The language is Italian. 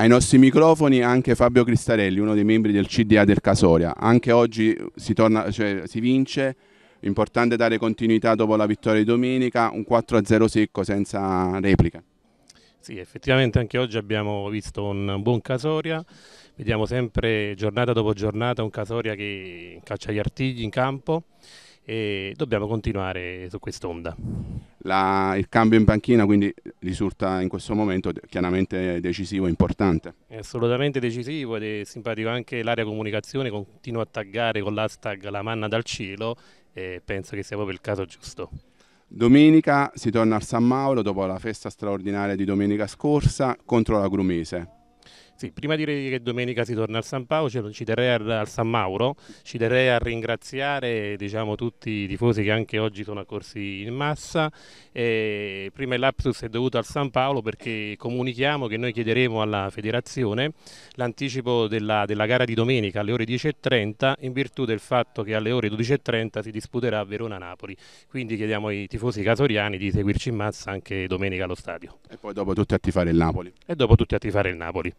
Ai nostri microfoni anche Fabio Cristarelli, uno dei membri del CDA del Casoria. Anche oggi si, torna, cioè, si vince, importante dare continuità dopo la vittoria di domenica, un 4-0 secco senza replica. Sì, effettivamente anche oggi abbiamo visto un buon Casoria, vediamo sempre giornata dopo giornata un Casoria che caccia gli artigli in campo e dobbiamo continuare su quest'onda la, il cambio in panchina quindi risulta in questo momento chiaramente decisivo e importante. È assolutamente decisivo ed è simpatico anche l'area comunicazione, continua a taggare con l'hashtag La Manna dal Cielo e penso che sia proprio il caso giusto. Domenica si torna al San Mauro dopo la festa straordinaria di domenica scorsa contro la Grumese. Sì, prima di dire che domenica si torna al San Paolo, ci terrei al San Mauro, ci terrei a ringraziare diciamo, tutti i tifosi che anche oggi sono accorsi in massa. E prima il lapsus è dovuto al San Paolo perché comunichiamo che noi chiederemo alla federazione l'anticipo della, della, gara di domenica alle ore 10.30 in virtù del fatto che alle ore 12.30 si disputerà Verona-Napoli. Quindi chiediamo ai tifosi casoriani di seguirci in massa anche domenica allo stadio. E poi dopo tutti a tifare il Napoli. E dopo tutti a tifare il Napoli.